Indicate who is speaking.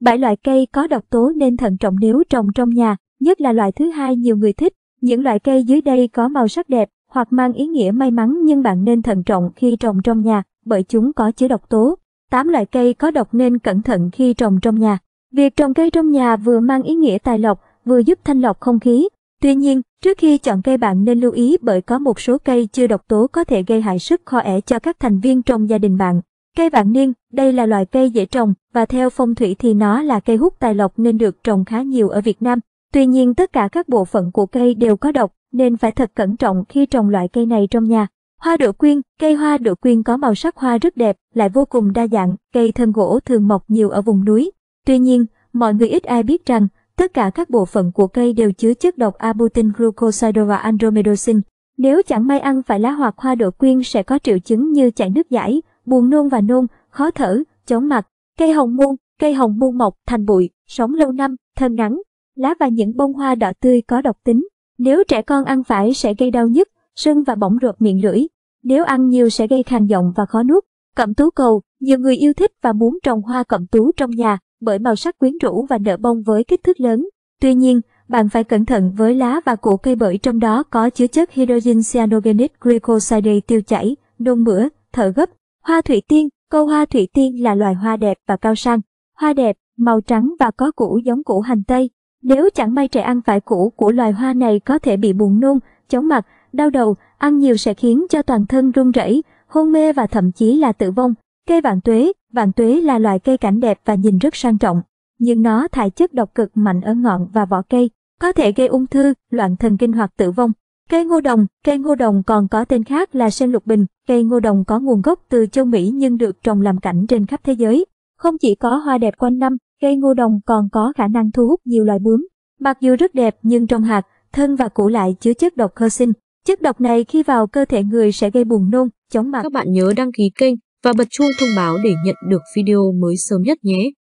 Speaker 1: Bảy loại cây có độc tố nên thận trọng nếu trồng trong nhà, nhất là loại thứ hai nhiều người thích. Những loại cây dưới đây có màu sắc đẹp hoặc mang ý nghĩa may mắn nhưng bạn nên thận trọng khi trồng trong nhà bởi chúng có chứa độc tố. 8 loại cây có độc nên cẩn thận khi trồng trong nhà. Việc trồng cây trong nhà vừa mang ý nghĩa tài lộc, vừa giúp thanh lọc không khí. Tuy nhiên, trước khi chọn cây bạn nên lưu ý bởi có một số cây chưa độc tố có thể gây hại sức khó cho các thành viên trong gia đình bạn. Cây vạn niên, đây là loài cây dễ trồng và theo phong thủy thì nó là cây hút tài lộc nên được trồng khá nhiều ở Việt Nam. Tuy nhiên tất cả các bộ phận của cây đều có độc nên phải thật cẩn trọng khi trồng loại cây này trong nhà. Hoa đỗ quyên, cây hoa đỗ quyên có màu sắc hoa rất đẹp, lại vô cùng đa dạng, cây thân gỗ thường mọc nhiều ở vùng núi. Tuy nhiên, mọi người ít ai biết rằng tất cả các bộ phận của cây đều chứa chất độc abutin glucoside và andromedosin. Nếu chẳng may ăn phải lá hoặc hoa đỗ quyên sẽ có triệu chứng như chảy nước dãi buồn nôn và nôn, khó thở, chóng mặt. Cây hồng môn, cây hồng môn mọc thành bụi, sống lâu năm, thân ngắn. Lá và những bông hoa đỏ tươi có độc tính. Nếu trẻ con ăn phải sẽ gây đau nhức, sưng và bỏng ruột miệng lưỡi. Nếu ăn nhiều sẽ gây khàn giọng và khó nuốt. Cẩm tú cầu, nhiều người yêu thích và muốn trồng hoa cẩm tú trong nhà bởi màu sắc quyến rũ và nở bông với kích thước lớn. Tuy nhiên, bạn phải cẩn thận với lá và củ cây bởi trong đó có chứa chất hydrogen cyanogenic glycoside tiêu chảy, nôn mửa, thở gấp, Hoa thủy tiên, câu hoa thủy tiên là loài hoa đẹp và cao sang. Hoa đẹp, màu trắng và có củ giống củ hành tây. Nếu chẳng may trẻ ăn phải củ của loài hoa này có thể bị buồn nôn, chóng mặt, đau đầu, ăn nhiều sẽ khiến cho toàn thân run rẩy, hôn mê và thậm chí là tử vong. Cây vạn tuế, vạn tuế là loài cây cảnh đẹp và nhìn rất sang trọng, nhưng nó thải chất độc cực mạnh ở ngọn và vỏ cây, có thể gây ung thư, loạn thần kinh hoặc tử vong. Cây ngô đồng, cây ngô đồng còn có tên khác là sen lục bình, cây ngô đồng có nguồn gốc từ châu Mỹ nhưng được trồng làm cảnh trên khắp thế giới. Không chỉ có hoa đẹp quanh năm, cây ngô đồng còn có khả năng thu hút nhiều loài bướm. Mặc dù rất đẹp nhưng trong hạt, thân và củ lại chứa chất độc herxin. Chất độc này khi vào cơ thể người sẽ gây buồn nôn, chóng mặt. Các bạn nhớ đăng ký kênh và bật chuông thông báo để nhận được video mới sớm nhất nhé.